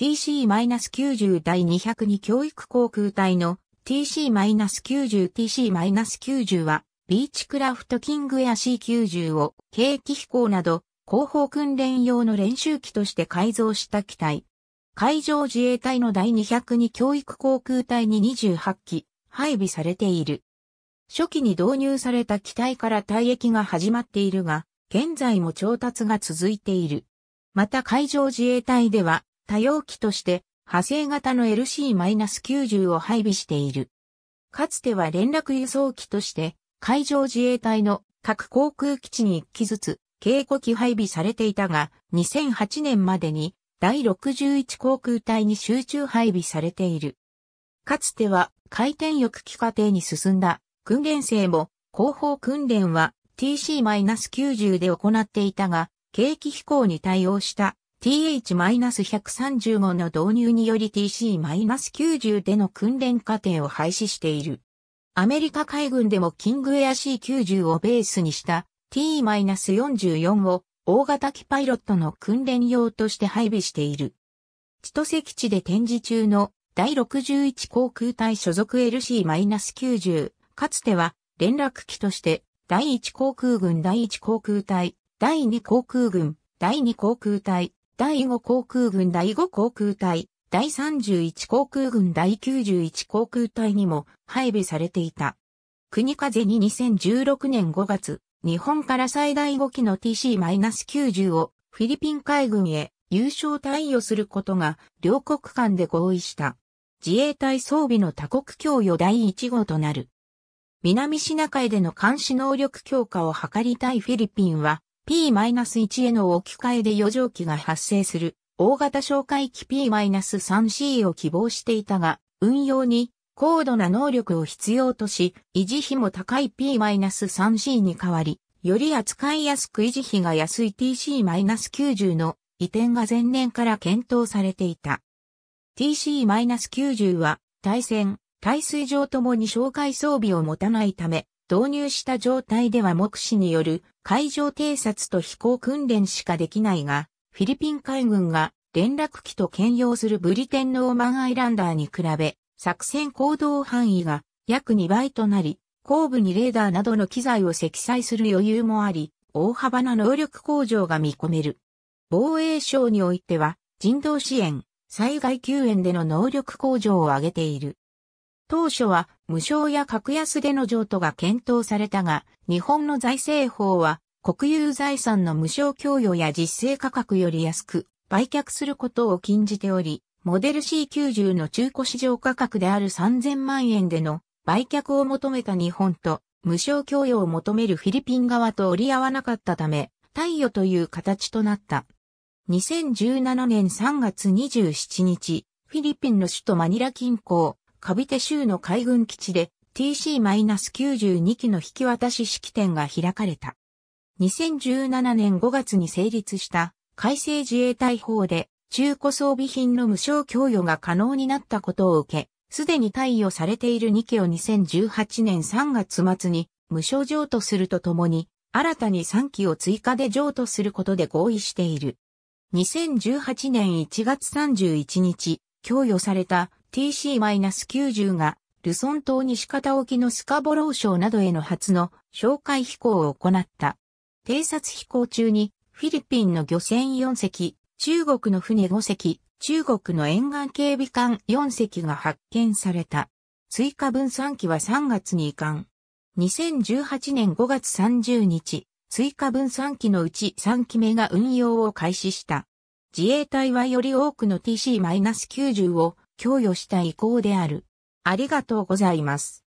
TC-90 第202教育航空隊の TC-90 TC-90 はビーチクラフトキングや C90 を軽機飛行など後方訓練用の練習機として改造した機体。海上自衛隊の第202教育航空隊に28機配備されている。初期に導入された機体から退役が始まっているが、現在も調達が続いている。また海上自衛隊では多様機として派生型の LC-90 を配備している。かつては連絡輸送機として海上自衛隊の各航空基地に1機ずつ警護機配備されていたが2008年までに第61航空隊に集中配備されている。かつては回転翼機過程に進んだ訓練生も後方訓練は TC-90 で行っていたが、景気飛行に対応した TH-135 の導入により TC-90 での訓練過程を廃止している。アメリカ海軍でもキングエア C90 をベースにした T-44 を大型機パイロットの訓練用として配備している。千歳基地で展示中の第61航空隊所属 LC-90、かつては連絡機として第1航空軍第1航空隊、第2航空軍、第2航空隊、第5航空軍第5航空隊、第31航空軍第91航空隊にも配備されていた。国風に2016年5月、日本から最大5機の TC-90 をフィリピン海軍へ優勝対応することが両国間で合意した。自衛隊装備の多国供与第1号となる。南シナ海での監視能力強化を図りたいフィリピンは P-1 への置き換えで余剰期が発生する大型紹介機 P-3C を希望していたが、運用に高度な能力を必要とし、維持費も高い P-3C に代わり、より扱いやすく維持費が安い TC-90 の移転が前年から検討されていた。TC-90 は対戦、対水上ともに紹介装備を持たないため、導入した状態では目視による海上偵察と飛行訓練しかできないが、フィリピン海軍が連絡機と兼用するブリテンノーマンアイランダーに比べ、作戦行動範囲が約2倍となり、後部にレーダーなどの機材を積載する余裕もあり、大幅な能力向上が見込める。防衛省においては、人道支援、災害救援での能力向上を挙げている。当初は無償や格安での譲渡が検討されたが、日本の財政法は国有財産の無償供与や実勢価格より安く売却することを禁じており、モデル C90 の中古市場価格である3000万円での売却を求めた日本と無償供与を求めるフィリピン側と折り合わなかったため、貸与という形となった。2017年3月27日、フィリピンの首都マニラ近郊、カビテ州の海軍基地で TC-92 機の引き渡し式典が開かれた。2017年5月に成立した改正自衛隊法で中古装備品の無償供与が可能になったことを受け、すでに貸与されている2機を2018年3月末に無償譲渡するとともに、新たに3機を追加で譲渡することで合意している。2018年1月31日、供与された TC-90 がルソン島西方沖のスカボロー礁などへの初の哨戒飛行を行った。偵察飛行中にフィリピンの漁船4隻、中国の船5隻、中国の沿岸警備艦4隻が発見された。追加分散機は3月に移管。2018年5月30日、追加分散機のうち3機目が運用を開始した。自衛隊はより多くの TC-90 を供与した意向である。ありがとうございます。